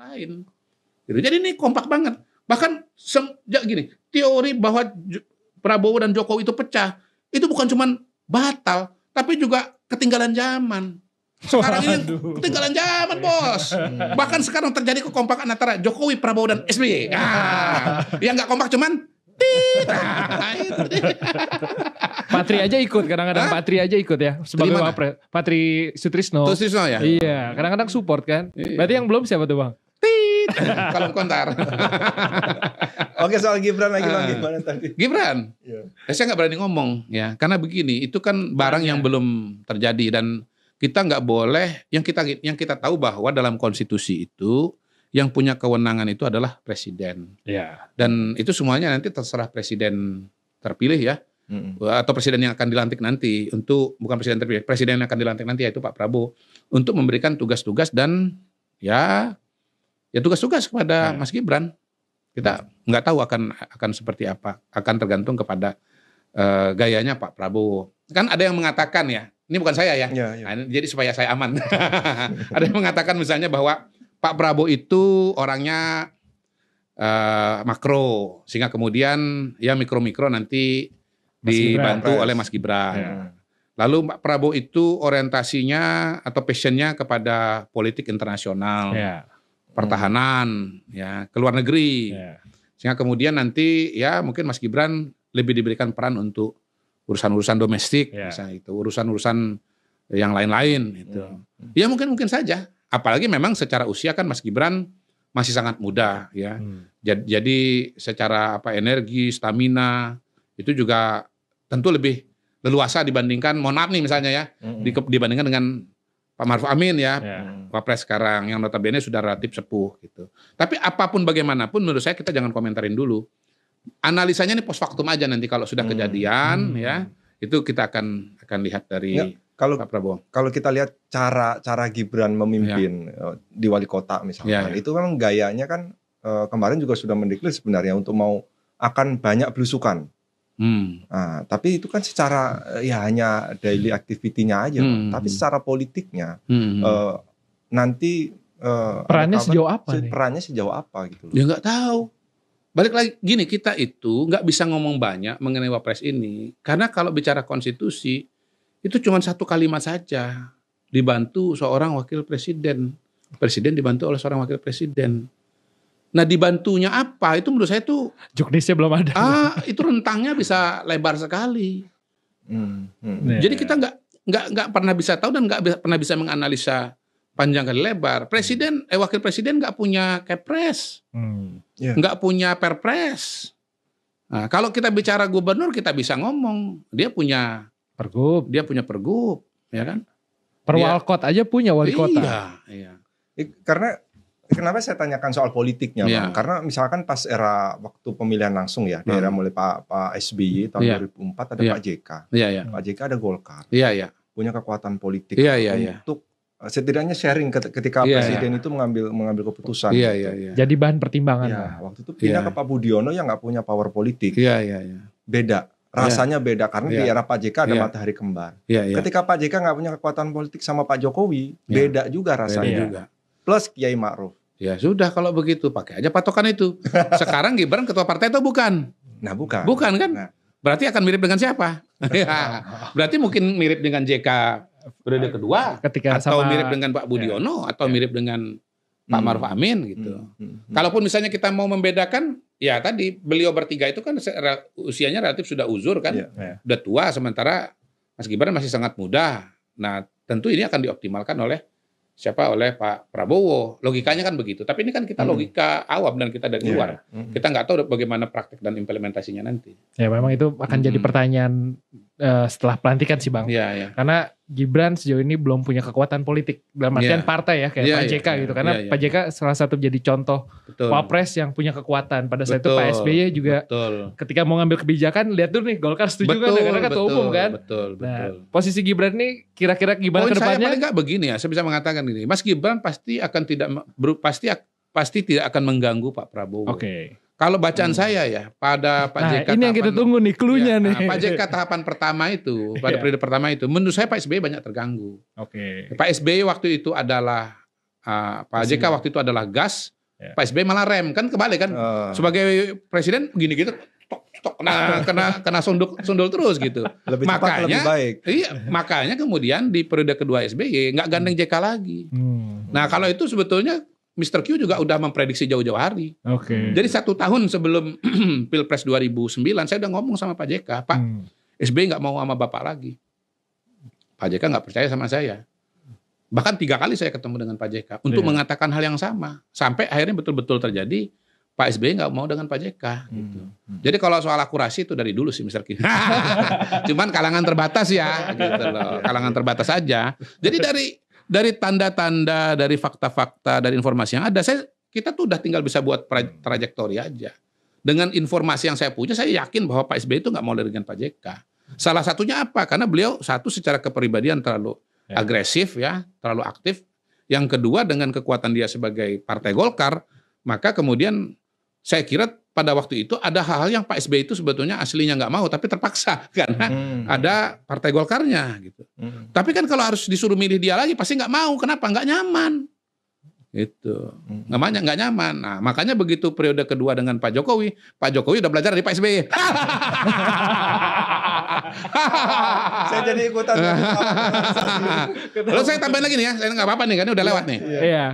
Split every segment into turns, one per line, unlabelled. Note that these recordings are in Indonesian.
lain. Gitu. Jadi ini kompak banget. Bahkan ya gini, teori bahwa Prabowo dan Jokowi itu pecah, itu bukan cuma batal, tapi juga ketinggalan zaman. Sekarang ini Waduh. ketinggalan zaman bos. Hmm. Bahkan sekarang terjadi kekompakan antara Jokowi, Prabowo dan SBY. Ah, yang nggak kompak cuman nah, Patri aja ikut kadang-kadang Hah? Patri aja ikut ya sebagai wapres. Patri Sutrisno. Sutrisno ya. Iya, kadang-kadang support kan. Iya. Berarti yang belum siapa tuh bang?
Tit, kalau kontar. Oke soal Gibran lagi bang, ah. gimana tadi?
Gibran, ya. saya nggak berani ngomong ya, karena begini, itu kan barang yang iya. belum terjadi dan kita nggak boleh yang kita yang kita tahu bahwa dalam konstitusi itu yang punya kewenangan itu adalah presiden. Ya. Dan itu semuanya nanti terserah presiden terpilih ya. Mm-hmm. Atau presiden yang akan dilantik nanti untuk bukan presiden terpilih, presiden yang akan dilantik nanti yaitu Pak Prabowo untuk memberikan tugas-tugas dan ya ya tugas-tugas kepada hmm. Mas Gibran. Kita ya. nggak tahu akan akan seperti apa, akan tergantung kepada uh, gayanya Pak Prabowo. Kan ada yang mengatakan ya, ini bukan saya ya. ya, ya. Nah, jadi supaya saya aman. ada yang mengatakan misalnya bahwa Pak Prabowo itu orangnya uh, makro sehingga kemudian ya mikro-mikro nanti
Mas dibantu Gibran, oleh Mas Gibran. Ya.
Lalu Pak Prabowo itu orientasinya atau passionnya kepada politik internasional. Ya pertahanan, hmm. ya, ke luar negeri. Yeah. Sehingga kemudian nanti ya mungkin Mas Gibran lebih diberikan peran untuk urusan-urusan domestik yeah. misalnya itu, urusan-urusan yang lain-lain itu. Hmm. Ya, ya mungkin mungkin saja. Apalagi memang secara usia kan Mas Gibran masih sangat muda ya. Hmm. Jadi, jadi secara apa energi, stamina itu juga tentu lebih leluasa dibandingkan mohon nih misalnya ya hmm. dibandingkan dengan Pak Maruf Amin ya, yeah. Wapres sekarang yang notabene sudah relatif sepuh gitu. Tapi apapun bagaimanapun menurut saya kita jangan komentarin dulu. Analisanya ini post faktum aja nanti kalau sudah hmm. kejadian hmm. ya, itu kita akan akan lihat dari ya,
kalau Pak Prabowo. Kalau kita lihat cara cara Gibran memimpin ya. Eh, di wali kota misalnya, ya, ya. itu memang gayanya kan eh, kemarin juga sudah mendeklir sebenarnya untuk mau akan banyak belusukan Hmm. Nah, tapi itu kan secara eh, ya hanya daily hmm. activity-nya aja, hmm. tapi hmm. secara politiknya hmm. uh, nanti uh, perannya sejauh apa? nih? Perannya sejauh apa gitu? Loh. Ya nggak tahu. Balik lagi gini kita itu nggak bisa ngomong
banyak mengenai wapres ini karena kalau bicara konstitusi itu cuma satu kalimat saja dibantu seorang wakil presiden, presiden dibantu oleh seorang wakil presiden Nah dibantunya apa? Itu menurut saya itu juknisnya belum ada. Ah, itu rentangnya bisa lebar sekali.
Hmm, hmm. Iya, Jadi
iya. kita nggak nggak nggak pernah bisa tahu dan nggak pernah bisa menganalisa panjang kali lebar. Presiden eh wakil presiden nggak punya kepres,
hmm, yeah.
nggak punya perpres. Nah, kalau kita bicara gubernur kita bisa ngomong dia punya pergub, dia punya pergub, ya kan? Perwalkot aja punya wali kota. Iya,
iya. Karena kenapa saya tanyakan soal politiknya, yeah. Bang? Karena misalkan pas era waktu pemilihan langsung ya, di era hmm. mulai Pak Pak SBY iya. tahun yeah. 2004 ada yeah. Pak JK. Yeah, yeah. Pak JK ada Golkar. yeah, Yeah. Punya kekuatan politik yeah, yeah, iya. untuk eh, setidaknya sharing ketika yeah, presiden yeah. itu mengambil mengambil keputusan. yeah, gitu. yeah, yeah. Jadi bahan pertimbangan. Yeah. Kan? waktu itu pindah yeah. ke Pak Budiono yang nggak punya power politik. yeah, yeah, Yeah. Beda rasanya yeah. beda karena yeah. di iya. era Pak JK ada yeah. matahari kembar. Yeah, yeah. Ketika Pak JK nggak punya kekuatan politik sama Pak Jokowi, yeah. beda juga rasanya. Beda Plus Kiai Ma'ruf. Ya
sudah kalau begitu pakai aja patokan itu. Sekarang Gibran ketua partai itu bukan? Nah bukan. Bukan kan? Nah. Berarti akan mirip dengan siapa? Ya. Berarti mungkin mirip dengan JK periode nah, kedua.
Ketika atau sama, mirip dengan
Pak Budiono ya. atau ya. mirip dengan Pak hmm. Maruf Amin hmm. gitu. Hmm. Hmm. Hmm. Kalaupun misalnya kita mau membedakan, ya tadi beliau bertiga itu kan usianya relatif sudah uzur kan, ya. Ya. sudah tua. Sementara Mas Gibran masih sangat muda. Nah tentu ini akan dioptimalkan oleh siapa oleh Pak Prabowo. Logikanya kan begitu. Tapi ini kan kita hmm. logika hmm. awam dan kita dari yeah. luar. Hmm. Kita nggak tahu bagaimana praktek dan implementasinya nanti. Ya memang itu akan hmm. jadi pertanyaan uh, setelah pelantikan sih Bang. Yeah, yeah. Karena Gibran sejauh ini belum punya kekuatan politik dalam iya. artian yeah. partai ya kayak yeah, Pak iya, JK yeah, gitu iya, karena yeah, yeah. Pak JK salah satu jadi contoh wapres yang punya kekuatan pada saat Betul. itu Pak SBY juga Betul. ketika mau ngambil kebijakan lihat dulu nih Golkar setuju kan? Kan Betul. kan karena ketua umum kan Betul. Betul. Nah, posisi Gibran ini kira-kira gimana Poin kedepannya? Saya nggak begini ya saya bisa mengatakan ini Mas Gibran pasti akan tidak pasti pasti tidak akan mengganggu Pak Prabowo. Oke. Okay kalau bacaan hmm. saya ya pada Pak nah, JK ini yang kita tunggu nih cluenya ya, nih. Nah, Pak JK tahapan pertama itu pada iya. periode pertama itu menurut saya Pak SBY banyak terganggu. Oke. Okay. Pak SBY waktu itu adalah uh, Pak JK waktu itu adalah gas, yeah. Pak SBY malah rem kan kebalik kan. Uh. Sebagai presiden begini gitu tok tok kena kena kena sundul sundul terus gitu. Lebih makanya cepat, lebih baik. Iya, makanya kemudian di periode kedua SBY nggak gandeng JK lagi. Hmm. Nah, kalau itu sebetulnya Mr. Q juga udah memprediksi jauh-jauh hari.
Oke. Okay. Jadi
satu tahun sebelum Pilpres 2009 saya udah ngomong sama Pak JK, Pak hmm. SBY nggak mau sama Bapak lagi. Pak JK nggak percaya sama saya. Bahkan tiga kali saya ketemu dengan Pak JK untuk yeah. mengatakan hal yang sama. Sampai akhirnya betul-betul terjadi Pak SBY nggak mau dengan Pak JK hmm.
gitu. Hmm.
Jadi kalau soal akurasi itu dari dulu sih Mr. Q. Cuman kalangan terbatas ya gitu loh. Kalangan terbatas aja. Jadi dari dari tanda-tanda, dari fakta-fakta, dari informasi yang ada, saya kita tuh udah tinggal bisa buat hmm. trajektori aja. Dengan informasi yang saya punya, saya yakin bahwa Pak SBY itu nggak mau dengan Pak JK. Salah satunya apa? Karena beliau satu secara kepribadian terlalu ya. agresif ya, terlalu aktif. Yang kedua dengan kekuatan dia sebagai Partai Golkar, maka kemudian saya kira pada waktu itu ada hal-hal yang Pak SBY itu sebetulnya aslinya nggak mau tapi terpaksa karena hmm. ada partai Golkarnya gitu. Hmm. Tapi kan kalau harus disuruh milih dia lagi pasti nggak mau. Kenapa? Nggak nyaman. Itu hmm. namanya nggak nyaman. Nah makanya begitu periode kedua dengan Pak Jokowi, Pak Jokowi udah belajar dari Pak SBY.
saya jadi ikutan. Lalu saya tambahin lagi nih ya,
saya nggak apa-apa nih kan udah lewat nih. Iya.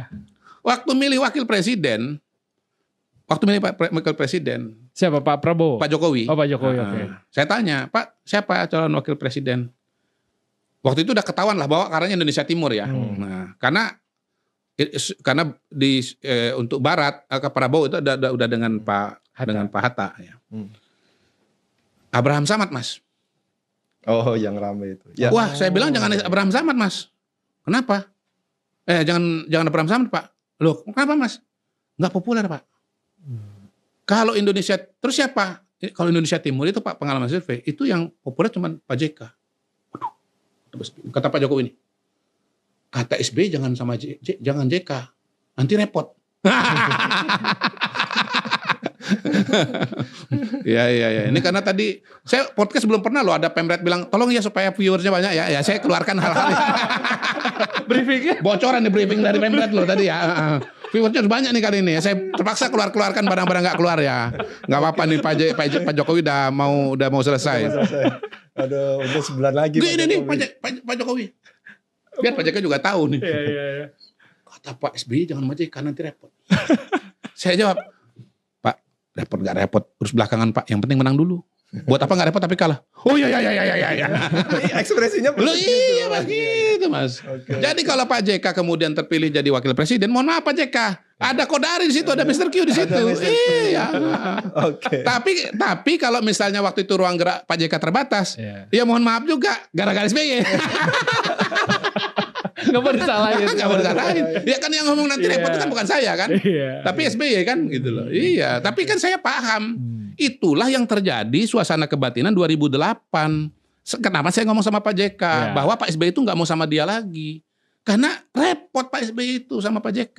Waktu milih wakil presiden, Waktu milih Pak Wakil Presiden. Siapa Pak Prabowo? Pak Jokowi. Oh Pak Jokowi, oke. Okay. Ah. Saya tanya, Pak siapa calon Wakil Presiden? Waktu itu udah ketahuan lah bahwa karena Indonesia Timur ya. Hmm. Nah, karena karena di eh, untuk Barat eh, ke Prabowo itu udah, udah, udah dengan Pak Hatta. dengan Pak Hatta ya. Hmm. Abraham Samad mas. Oh yang ramai itu. Ya. Wah saya bilang jangan oh. Abraham Samad mas. Kenapa? Eh jangan jangan Abraham Samad pak. Loh kenapa mas? Nggak populer pak. Kalau Indonesia terus siapa? Kalau Indonesia Timur itu Pak pengalaman survei itu yang populer cuma Pak JK. kata Pak Jokowi ini. Kata Sb jangan sama J, J, jangan JK. Nanti repot. Ya ya ya. Ini karena tadi saya podcast belum pernah loh ada pemret bilang tolong ya supaya viewersnya banyak ya. Ya saya keluarkan hal-hal. briefing Bocoran nih briefing dari pemret loh tadi ya viewersnya banyak nih kali ini. Saya terpaksa keluar keluarkan barang-barang nggak keluar ya. Nggak apa-apa nih Pak, J, Pak, J, Pak Jokowi udah mau udah mau selesai. Aduh, udah sebulan lagi. Gini nih Pak, Pak, Pak Jokowi. Biar Pak Jokowi juga tahu nih. Iya, iya, iya. Kata Pak SBY jangan macet karena nanti repot. Saya jawab, Pak repot nggak repot, terus belakangan Pak. Yang penting menang dulu. Buat apa nggak repot tapi kalah?
Oh iya iya iya iya iya. iya. Ekspresinya Lu iya mas gitu
mas. Okay. Jadi kalau Pak JK kemudian terpilih jadi wakil presiden, mohon maaf Pak JK, ada Kodari di situ, ada Mr. Q di situ. Iya.
Oke. Okay.
Tapi tapi kalau misalnya waktu itu ruang gerak Pak JK terbatas, yeah. ya mohon maaf juga gara-gara SBY. Iya. Gak mau disalahin. Gak mau disalahin. Iya. Ya kan yang ngomong nanti yeah. repot itu kan iya. bukan saya kan. Yeah. Tapi SBY kan gitu loh. Iya. Tapi kan saya paham. Hmm Itulah yang terjadi suasana kebatinan 2008. Kenapa saya ngomong sama Pak JK ya. bahwa Pak SBY itu nggak mau sama dia lagi? Karena repot Pak SBY itu sama Pak JK.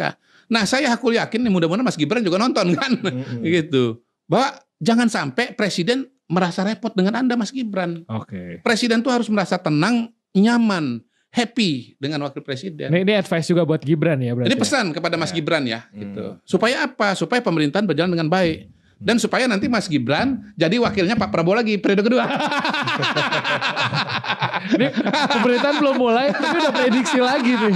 Nah saya aku yakin nih mudah-mudahan Mas Gibran juga nonton kan, mm-hmm. gitu. Bahwa jangan sampai presiden merasa repot dengan anda Mas Gibran. Oke. Okay. Presiden tuh harus merasa tenang, nyaman, happy dengan wakil presiden. Ini, ini advice juga buat Gibran ya berarti. Ini ya? pesan kepada Mas ya. Gibran ya, mm. gitu. Hmm. Supaya apa? Supaya pemerintahan berjalan dengan baik. Mm dan supaya nanti Mas Gibran jadi wakilnya Pak Prabowo lagi periode kedua. Ini pemerintahan belum mulai tapi udah prediksi lagi nih.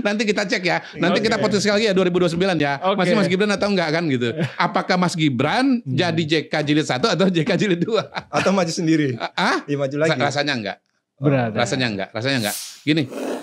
Nanti kita cek ya. Nanti okay. kita potensi lagi ya 2029 ya. Okay. Masih Mas Gibran atau enggak kan gitu. Apakah Mas Gibran hmm. jadi JK jilid 1 atau JK jilid 2? Atau maju sendiri? Ah? Ya, maju lagi. Rasanya enggak. Berat. Rasanya enggak, rasanya enggak. Gini,